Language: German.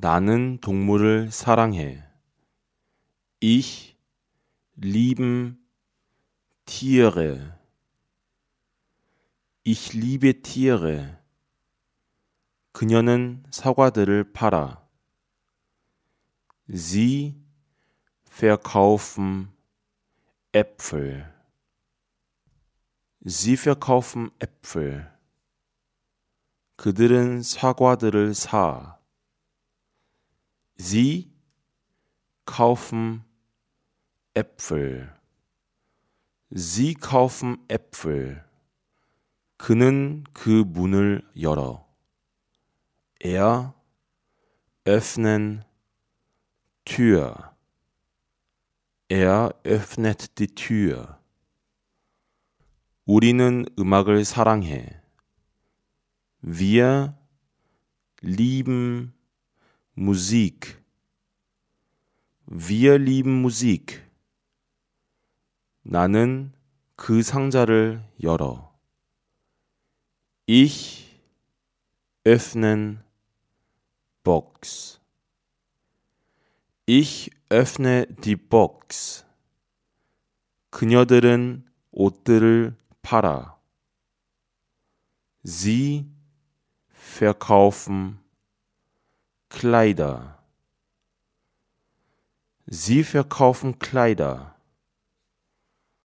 나는 동물을 사랑해. Ich lieben Tiere. Ich liebe Tiere. 그녀는 사과들을 팔아. Sie verkaufen Äpfel. Sie verkaufen Äpfel. 그들은 사과들을 사. Sie kaufen Äpfel. Sie kaufen Äpfel. 그는 그 문을 열어. Er öffnen Tür. Er öffnet die Tür. 우리는 음악을 사랑해. Wir lieben Musik. Wir lieben Musik. 나는 그 상자를 열어. Ich öffnen Box. Ich öffne die Box. 그녀들은 옷들을 팔아. Sie verkaufen Kleider. Sie verkaufen Kleider.